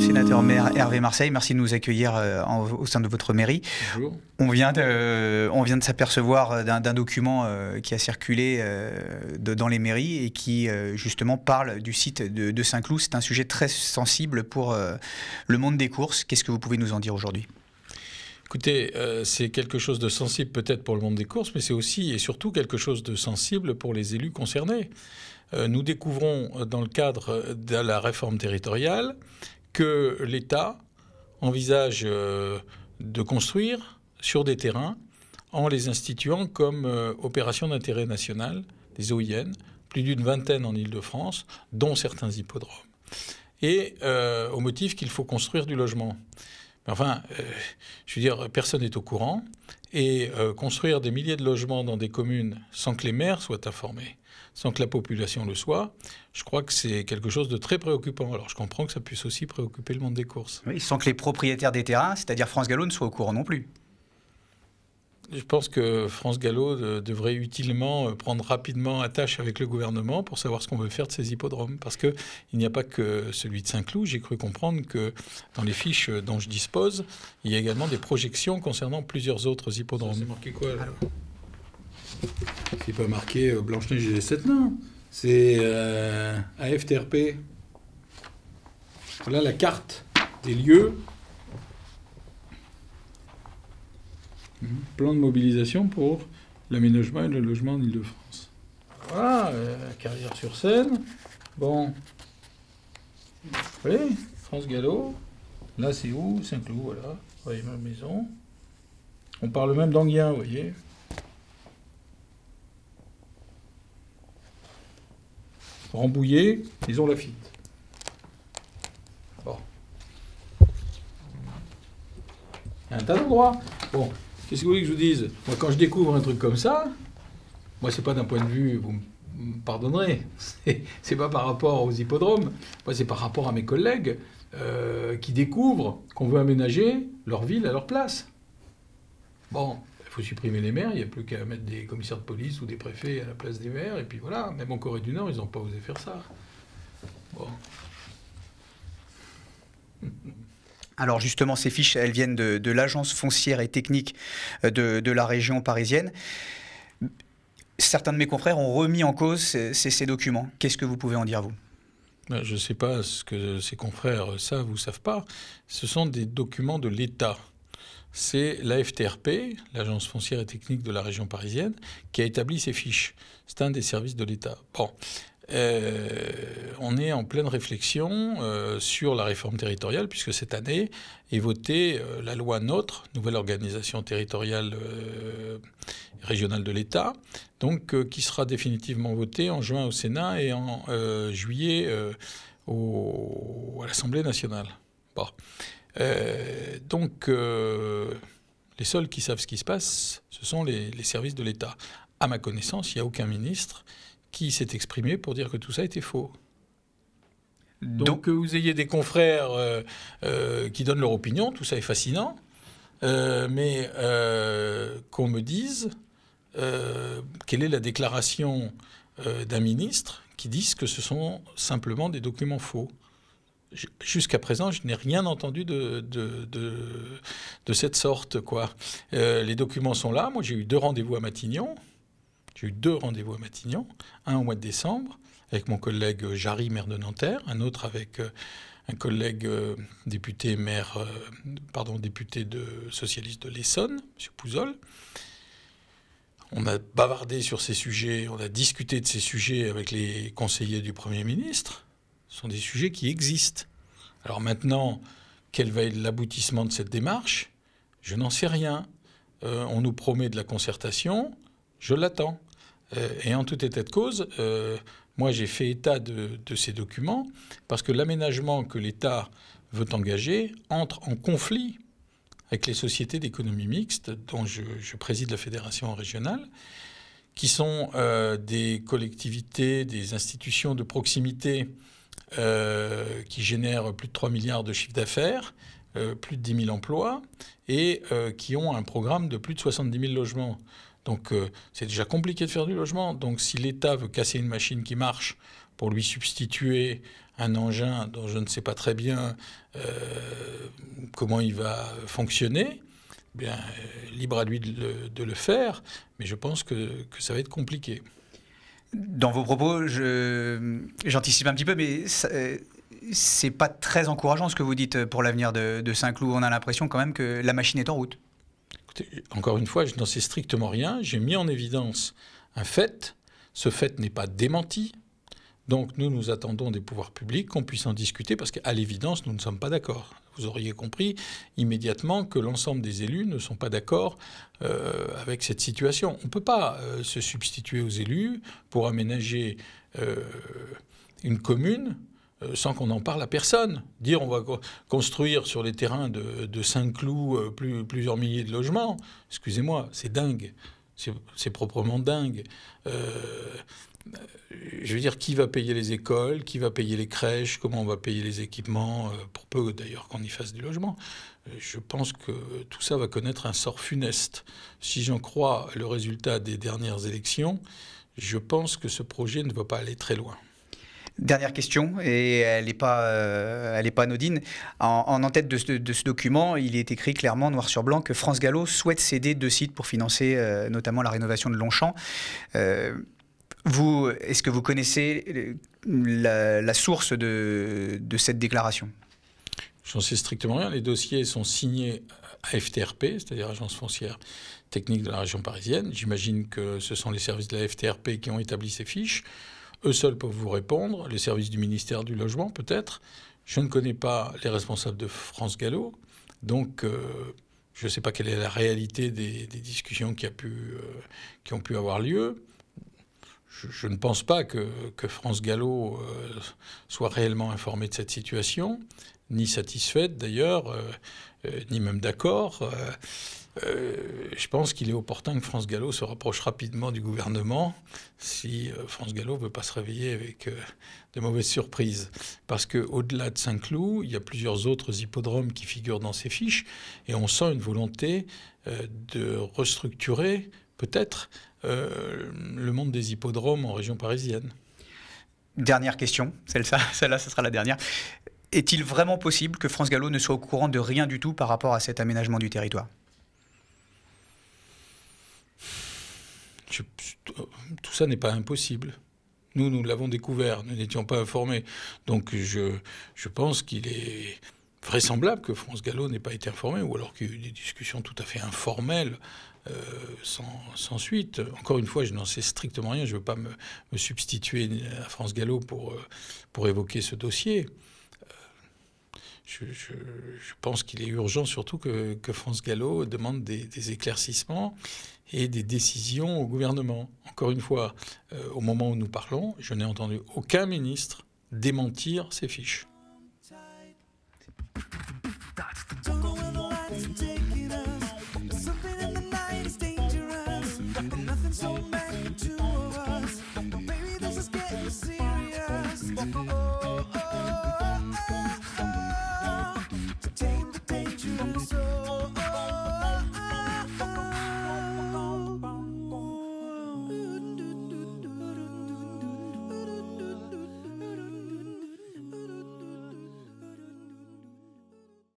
sénateur maire Hervé Marseille, merci de nous accueillir euh, au sein de votre mairie. Bonjour. On vient de, euh, s'apercevoir euh, d'un document qui a circulé dans les mairies et qui justement parle du site de, de Saint-Cloud. C'est un sujet très sensible pour le monde des courses. Qu'est-ce que vous pouvez nous en dire aujourd'hui Écoutez, euh, c'est quelque chose de sensible peut-être pour le monde des courses, mais c'est aussi et surtout quelque chose de sensible pour les élus concernés. Euh, nous découvrons euh, dans le cadre de la réforme territoriale que l'État envisage de construire sur des terrains en les instituant comme opérations d'intérêt national, des OIN, plus d'une vingtaine en Ile-de-France, dont certains hippodromes, et au motif qu'il faut construire du logement. Enfin, euh, je veux dire, personne n'est au courant. Et euh, construire des milliers de logements dans des communes sans que les maires soient informés, sans que la population le soit, je crois que c'est quelque chose de très préoccupant. Alors je comprends que ça puisse aussi préoccuper le monde des courses. Oui, sans que les propriétaires des terrains, c'est-à-dire France Gallo, ne soient au courant non plus. Je pense que France Gallo euh, devrait utilement euh, prendre rapidement attache avec le gouvernement pour savoir ce qu'on veut faire de ces hippodromes. Parce qu'il n'y a pas que celui de Saint-Cloud. J'ai cru comprendre que dans les fiches euh, dont je dispose, il y a également des projections concernant plusieurs autres hippodromes. C'est marqué quoi C'est pas marqué Blanche-Neige et les Sept C'est AFTRP. Voilà la carte des lieux Mhm. plan de mobilisation pour l'aménagement et le logement en Ile-de-France. Voilà, euh, carrière sur scène. Bon. Vous voyez, France Gallo. Là, c'est où Saint-Cloud, voilà. Vous voyez ma maison. On parle même d'Anguien, vous voyez. Rambouillet, ils ont la fitte. Bon. Il y a un tas d'endroits. Bon, Qu'est-ce que vous voulez que je vous dise Moi, quand je découvre un truc comme ça, moi, c'est pas d'un point de vue, vous me pardonnerez, c'est pas par rapport aux hippodromes, moi, c'est par rapport à mes collègues euh, qui découvrent qu'on veut aménager leur ville à leur place. Bon, il faut supprimer les maires, il n'y a plus qu'à mettre des commissaires de police ou des préfets à la place des maires, et puis voilà, même en Corée du Nord, ils n'ont pas osé faire ça. Bon. Alors justement, ces fiches, elles viennent de, l'agence foncière et technique euh, de, la région parisienne. Certains de mes confrères ont remis en cause ces, documents. Qu'est-ce que vous pouvez en dire, vous euh, Je ne sais pas ce que ces confrères euh, savent ou savent pas. Ce sont des documents de l'État c'est l'AFTRP, l'Agence foncière et technique de la région parisienne, qui a établi ces fiches. C'est un des services de l'État. Bon, euh, on est en pleine réflexion euh, sur la réforme territoriale, puisque cette année est votée euh, la loi NOTRe, nouvelle organisation territoriale régionale de l'État, donc qui sera définitivement votée en juin au Sénat et en juillet au, à l'Assemblée nationale. donc, les seuls qui savent ce qui se passe, ce sont les, les services de l'État. À ma connaissance, il n'y a aucun ministre qui s'est exprimé pour dire que tout ça était faux. Donc, que vous ayez des confrères euh, euh, qui donnent leur opinion, tout ça est fascinant, euh, mais qu'on me dise quelle est la déclaration d'un ministre qui dit que ce sont simplement des documents faux. Jusqu'à présent, je n'ai rien entendu de, de, de, de, cette sorte. Quoi. les documents sont là. Moi, j'ai eu deux rendez-vous à Matignon. J'ai eu deux rendez-vous à Matignon, un au mois de décembre avec mon collègue euh, Jarry, maire de Nanterre, un autre avec euh, un collègue euh, député maire, pardon, député de socialiste de l'Essonne, M. Pouzol. On a bavardé sur ces sujets, on a discuté de ces sujets avec les conseillers du Premier ministre. Ce sont des sujets qui existent. Alors maintenant, quel va être l'aboutissement de cette démarche Je n'en sais rien. on nous promet de la concertation, je l'attends. Euh, et en tout état de cause, euh, moi j'ai fait état de, ces documents parce que l'aménagement que l'État veut engager entre en conflit avec les sociétés d'économie mixte dont je, préside la fédération régionale, qui sont euh, des collectivités, des institutions de proximité qui génèrent plus de 3 milliards de chiffres d'affaires, plus de 10 000 emplois, et qui ont un programme de plus de 70 000 logements. Donc euh, c'est déjà compliqué de faire du logement. Donc si l'État veut casser une machine qui marche pour lui substituer un engin dont je ne sais pas très bien euh, comment il va fonctionner, eh bien euh, libre à lui de le, faire, mais je pense que, ça va être compliqué. Dans vos propos, j'anticipe un petit peu, mais c'est pas très encourageant ce que vous dites pour l'avenir de, de Saint-Cloud. On a l'impression quand même que la machine est en route encore une fois, je n'en sais strictement rien. J'ai mis en évidence un fait. Ce fait n'est pas démenti. Donc nous, nous attendons des pouvoirs publics qu'on puisse en discuter parce qu'à l'évidence, nous ne sommes pas d'accord. Vous auriez compris immédiatement que l'ensemble des élus ne sont pas d'accord euh, avec cette situation. On ne peut pas euh, se substituer aux élus pour aménager euh, une commune euh, sans qu'on en parle à personne. Dire on va construire sur les terrains de, Saint-Cloud euh, plusieurs milliers de logements, excusez-moi, c'est dingue. C'est proprement dingue. Euh, je veux dire, qui va payer les écoles, qui va payer les crèches, comment on va payer les équipements, pour peu d'ailleurs qu'on y fasse du logement. Je pense que tout ça va connaître un sort funeste. Si j'en crois le résultat des dernières élections, je pense que ce projet ne va pas aller très loin. Dernière question, et elle n'est pas, euh, pas anodine. En, en tête de ce, document, il est écrit clairement, noir sur blanc, que France Gallo souhaite céder deux sites pour financer euh, notamment la rénovation de Longchamp. Euh, est-ce que vous connaissez la, source de, cette déclaration J'en sais strictement rien. Les dossiers sont signés à FTRP, c'est-à-dire Agence foncière technique de la région parisienne. J'imagine que ce sont les services de la FTRP qui ont établi ces fiches. Eux seuls peuvent vous répondre, les services du ministère du Logement peut-être. Je ne connais pas les responsables de France Gallo, donc euh, je ne sais pas quelle est la réalité des, discussions qui, a pu, euh, qui, ont pu avoir lieu. Je, ne pense pas que, France Gallo euh, soit réellement informée de cette situation, ni satisfaite d'ailleurs, ni même d'accord je pense qu'il est opportun que France Gallo se rapproche rapidement du gouvernement si euh, France Gallo ne veut pas se réveiller avec euh, de mauvaises surprises. Parce qu'au-delà de Saint-Cloud, il y a plusieurs autres hippodromes qui figurent dans ces fiches et on sent une volonté euh, de restructurer peut-être le monde des hippodromes en région parisienne. Dernière question, celle-là, celle-là, ce sera la dernière. Est-il vraiment possible que France Gallo ne soit au courant de rien du tout par rapport à cet aménagement du territoire tout ça n'est pas impossible. Nous, nous l'avons découvert, nous n'étions pas informés. Donc je, pense qu'il est vraisemblable que France Gallo n'ait pas été informé, ou alors qu'il y a eu des discussions tout à fait informelles, euh, sans, suite. Encore une fois, je n'en sais strictement rien, je ne veux pas me, substituer à France Gallo pour euh, évoquer ce dossier je, pense qu'il est urgent surtout que, que France Gallo demande des, éclaircissements et des décisions au gouvernement. Encore une fois, euh, au moment où nous parlons, je n'ai entendu aucun ministre démentir ces fiches.